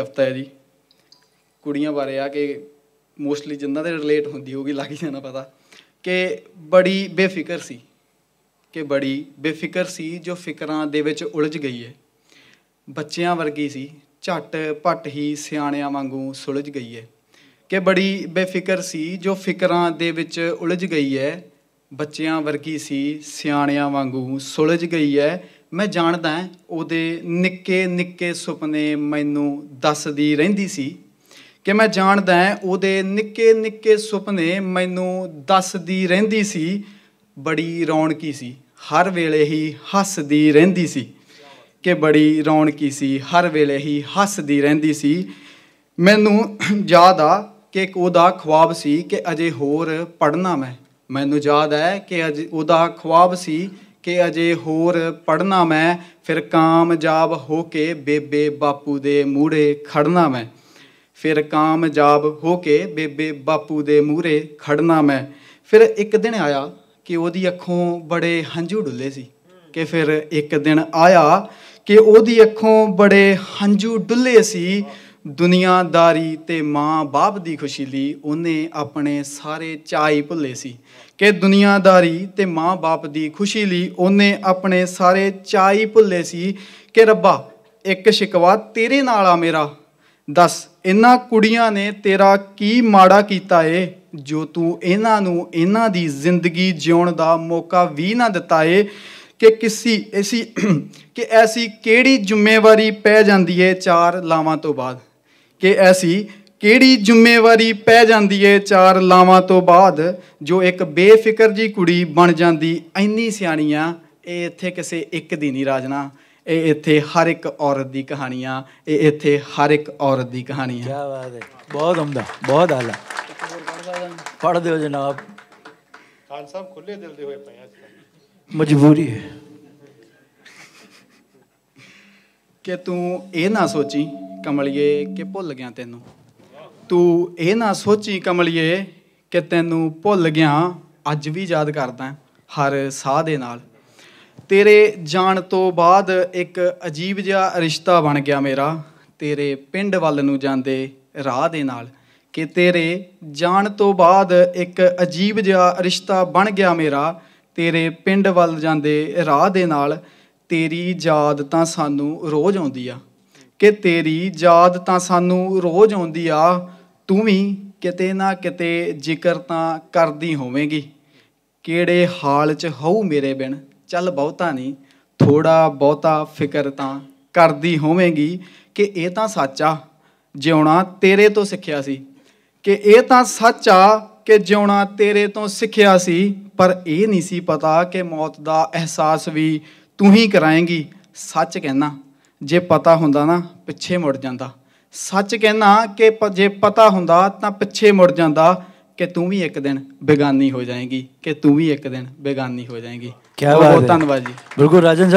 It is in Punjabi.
ਹਫਤਾ ਹੈ ਜੀ ਕੁੜੀਆਂ ਬਾਰੇ ਆ ਕਿ ਮੋਸਟਲੀ ਜਿੰਨਾਂ ਦੇ ਰਿਲੇਟ ਹੁੰਦੀ ਹੋਗੀ ਲੱਗ ਜਾਣਾ ਪਤਾ ਕਿ ਬੜੀ ਬੇਫਿਕਰ ਸੀ ਕਿ ਬੜੀ ਬੇਫਿਕਰ ਸੀ ਜੋ ਫਿਕਰਾਂ ਦੇ ਵਿੱਚ ਉਲਝ ਗਈ ਹੈ ਬੱਚਿਆਂ ਵਰਗੀ ਸੀ ਝਟ ਪਟ ਹੀ ਸਿਆਣਿਆਂ ਵਾਂਗੂ ਸੁਲਝ ਗਈ ਹੈ ਕਿ ਬੜੀ ਬੇਫਿਕਰ ਸੀ ਜੋ ਫਿਕਰਾਂ ਦੇ ਵਿੱਚ ਉਲਝ ਗਈ ਹੈ ਬੱਚਿਆਂ ਵਰਗੀ ਸੀ ਸਿਆਣਿਆਂ ਵਾਂਗੂ ਸੁਲਝ ਗਈ ਹੈ ਮੈਂ ਜਾਣਦਾ ਉਹਦੇ ਨਿੱਕੇ ਨਿੱਕੇ ਸੁਪਨੇ ਮੈਨੂੰ ਦੱਸਦੀ ਰਹਿੰਦੀ ਸੀ ਕਿ ਮੈਂ ਜਾਣਦਾ ਉਹਦੇ ਨਿੱਕੇ ਨਿੱਕੇ ਸੁਪਨੇ ਮੈਨੂੰ ਦੱਸਦੀ ਰਹਿੰਦੀ ਸੀ ਬੜੀ ਰੌਣਕੀ ਸੀ ਹਰ ਵੇਲੇ ਹੀ ਹੱਸਦੀ ਰਹਿੰਦੀ ਸੀ ਕਿ ਬੜੀ ਰੌਣਕੀ ਸੀ ਹਰ ਵੇਲੇ ਹੀ ਹੱਸਦੀ ਰਹਿੰਦੀ ਸੀ ਮੈਨੂੰ ਯਾਦ ਆ ਕਿ ਉਹਦਾ ਖੁਆਬ ਸੀ ਕਿ ਅਜੇ ਹੋਰ ਪੜਨਾ ਮੈਂ ਮੈਨੂੰ ਯਾਦ ਹੈ ਕਿ ਅਜੇ ਉਹਦਾ ਖੁਆਬ ਸੀ ਕਿ ਅਜੇ ਹੋਰ ਪੜਨਾ ਮੈਂ ਫਿਰ ਜਾਬ ਹੋ ਕੇ ਬੇਬੇ ਬਾਪੂ ਦੇ ਮੂਹਰੇ ਖੜਨਾ ਮੈਂ ਫਿਰ ਜਾਬ ਹੋ ਕੇ ਬੇਬੇ ਬਾਪੂ ਦੇ ਮੂਹਰੇ ਖੜਨਾ ਮੈਂ ਫਿਰ ਇੱਕ ਦਿਨ ਆਇਆ ਕਿ ਉਹਦੀ ਅੱਖੋਂ ਬੜੇ ਹੰਝੂ ਡੁੱਲੇ ਸੀ ਕਿ ਫਿਰ ਇੱਕ ਦਿਨ ਆਇਆ ਕਿ ਉਹਦੀ ਅੱਖੋਂ ਬੜੇ ਹੰਝੂ ਡੁੱਲੇ ਸੀ ਦੁਨੀਆਦਾਰੀ ਤੇ ਮਾਂ-ਬਾਪ ਦੀ ਖੁਸ਼ੀ ਲਈ ਉਹਨੇ ਆਪਣੇ ਸਾਰੇ ਚਾਈ ਭੁੱਲੇ ਸੀ ਕਿ ਦੁਨੀਆਦਾਰੀ ਤੇ ਮਾਂ-ਬਾਪ ਦੀ ਖੁਸ਼ੀ ਲਈ ਉਹਨੇ ਆਪਣੇ ਸਾਰੇ ਚਾਈ ਭੁੱਲੇ ਸੀ ਕਿ ਰੱਬਾ ਇੱਕ ਸ਼ਿਕਵਾ ਤੇਰੇ ਨਾਲ ਆ ਮੇਰਾ ਦੱਸ ਇਹਨਾਂ ਕੁੜੀਆਂ ਨੇ ਤੇਰਾ ਕੀ ਮਾੜਾ ਕੀਤਾ ਏ ਜੋ ਤੂੰ ਇਹਨਾਂ ਨੂੰ ਇਹਨਾਂ ਦੀ ਜ਼ਿੰਦਗੀ ਜਿਉਣ ਦਾ ਮੌਕਾ ਵੀ ਨਾ ਦਿੱਤਾ ਏ ਕਿ ਕਿਸੇ ਐਸੀ ਕਿ ਐਸੀ ਕਿਹੜੀ ਜ਼ਿੰਮੇਵਾਰੀ ਪੈ ਜਾਂਦੀ ਏ ਚਾਰ ਲਾਵਾਂ ਤੋਂ ਬਾਅਦ ਕਿ ਐਸੀ ਕਿਹੜੀ ਜ਼ਿੰਮੇਵਾਰੀ ਪੈ ਜਾਂਦੀ ਏ ਚਾਰ ਲਾਵਾਂ ਤੋਂ ਬਾਅਦ ਜੋ ਇੱਕ ਬੇਫਿਕਰ ਜੀ ਕੁੜੀ ਬਣ ਜਾਂਦੀ ਐਨੀ ਸਿਆਣੀ ਆ ਇਹ ਇੱਥੇ ਕਿਸੇ ਇੱਕ ਦੀ ਨਹੀਂ ਰਾਜਨਾ ਇਹ ਇੱਥੇ ਹਰ ਇੱਕ ਔਰਤ ਦੀ ਕਹਾਣੀਆਂ ਇਹ ਇੱਥੇ ਹਰ ਇੱਕ ਔਰਤ ਦੀ ਕਹਾਣੀ ਹੈ ਕੀ ਬਾਤ ਹੈ ਬਹੁਤ ਹਮਦਾ ਬਹੁਤ ਆਲਾ ਪੜ ਦਿਓ ਜਨਾਬ ਖਾਨ ਸਾਹਿਬ ਖੁੱਲੇ ਦਿਲ ਦੇ ਹੋਏ ਪਏ ਅੱਜ ਮਜਬੂਰੀ ਹੈ ਕਿ ਤੂੰ ਇਹ ਨਾ ਸੋਚੀ ਕਮਲਿਏ ਕਿ ਭੁੱਲ ਗਿਆ ਤੈਨੂੰ ਤੂੰ ਇਹ ਨਾ ਸੋਚੀ ਕਮਲਿਏ ਕਿ ਤੈਨੂੰ ਭੁੱਲ ਗਿਆ ਅੱਜ ਵੀ ਯਾਦ ਕਰਦਾ ਹਰ ਸਾਹ ਦੇ ਨਾਲ ਤੇਰੇ ਜਾਣ ਤੋਂ ਬਾਅਦ ਇੱਕ ਅਜੀਬ ਜਿਹਾ ਰਿਸ਼ਤਾ ਬਣ ਗਿਆ ਮੇਰਾ ਤੇਰੇ ਪਿੰਡ ਵੱਲ ਨੂੰ ਜਾਂਦੇ ਰਾਹ ਦੇ ਨਾਲ ਕਿ ਤੇਰੇ ਜਾਣ ਤੋਂ ਬਾਅਦ ਇੱਕ ਅਜੀਬ ਜਿਹਾ ਰਿਸ਼ਤਾ ਬਣ ਗਿਆ ਮੇਰਾ ਤੇਰੇ ਪਿੰਡ ਵੱਲ ਜਾਂਦੇ ਰਾਹ ਦੇ ਨਾਲ ਤੇਰੀ ਯਾਦ ਤਾਂ ਸਾਨੂੰ ਰੋਜ਼ ਆਉਂਦੀ ਆ ਕਿ ਤੇਰੀ ਯਾਦ ਤਾਂ ਸਾਨੂੰ ਰੋਜ਼ ਆਉਂਦੀ ਆ ਤੂੰ ਵੀ ਕਿਤੇ ਨਾ ਕਿਤੇ ਜ਼ਿਕਰ ਤਾਂ ਕਰਦੀ ਹੋਵੇਂਗੀ ਕਿਹੜੇ ਹਾਲ 'ਚ ਹਉ ਮੇਰੇ ਬਿਨ ਚੱਲ ਬਹੁਤਾ ਨਹੀਂ ਥੋੜਾ ਬਹੁਤਾ ਫਿਕਰ ਤਾਂ ਕਰਦੀ ਹੋਵੇਂਗੀ ਕਿ ਇਹ ਤਾਂ ਸੱਚ ਆ ਜਿਉਣਾ ਤੇਰੇ ਤੋਂ ਸਿੱਖਿਆ ਸੀ ਕਿ ਇਹ ਤਾਂ ਸੱਚ ਆ ਕਿ ਜਿਉਣਾ ਤੇਰੇ ਤੋਂ ਸਿੱਖਿਆ ਸੀ ਪਰ ਇਹ ਨਹੀਂ ਸੀ ਪਤਾ ਕਿ ਮੌਤ ਦਾ ਅਹਿਸਾਸ ਵੀ ਤੂੰ ਹੀ ਕਰਾਏਂਗੀ ਸੱਚ ਕਹਿਣਾ ਜੇ ਪਤਾ ਹੁੰਦਾ ਨਾ ਪਿੱਛੇ ਮੁੜ ਜਾਂਦਾ ਸੱਚ ਕਹਿਣਾ ਕਿ ਜੇ ਪਤਾ ਹੁੰਦਾ ਤਾਂ ਪਿੱਛੇ ਮੁੜ ਜਾਂਦਾ ਕਿ ਤੂੰ ਵੀ ਇੱਕ ਦਿਨ ਬੇਗਾਨੀ ਹੋ ਜਾਏਗੀ ਕਿ ਤੂੰ ਵੀ ਇੱਕ ਦਿਨ ਬੇਗਾਨੀ ਹੋ ਜਾਏਗੀ ਕੀ ਬਾਤ ਹੈ ਬਹੁਤ ਧੰਨਵਾਦ ਜੀ ਬਿਲਕੁਲ ਰਾਜਨ